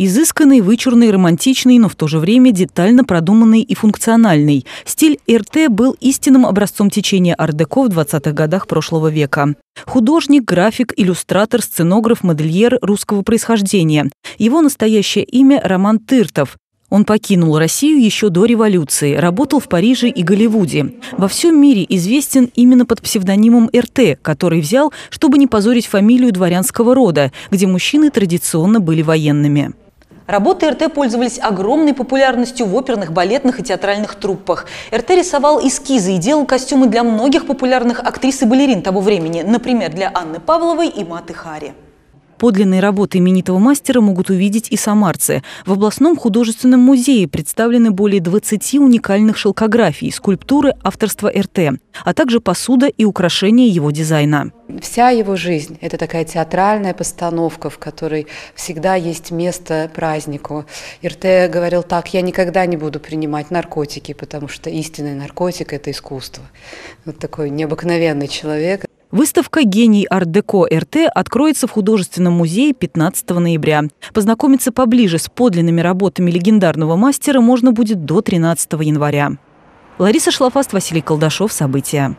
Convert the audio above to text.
Изысканный, вычурный, романтичный, но в то же время детально продуманный и функциональный. Стиль РТ был истинным образцом течения ардеко в 20-х годах прошлого века. Художник, график, иллюстратор, сценограф, модельер русского происхождения. Его настоящее имя Роман Тыртов. Он покинул Россию еще до революции, работал в Париже и Голливуде. Во всем мире известен именно под псевдонимом РТ, который взял, чтобы не позорить фамилию дворянского рода, где мужчины традиционно были военными. Работы РТ пользовались огромной популярностью в оперных, балетных и театральных труппах. РТ рисовал эскизы и делал костюмы для многих популярных актрис и балерин того времени, например, для Анны Павловой и Маты Хари. Подлинные работы именитого мастера могут увидеть и самарцы. В областном художественном музее представлены более 20 уникальных шелкографий, скульптуры авторства РТ, а также посуда и украшения его дизайна. Вся его жизнь – это такая театральная постановка, в которой всегда есть место празднику. РТ говорил так, я никогда не буду принимать наркотики, потому что истинный наркотик – это искусство. Вот такой необыкновенный человек. Выставка «Гений Ардеко РТ» откроется в Художественном музее 15 ноября. Познакомиться поближе с подлинными работами легендарного мастера можно будет до 13 января. Лариса Шлафаст, Василий Колдашов. События.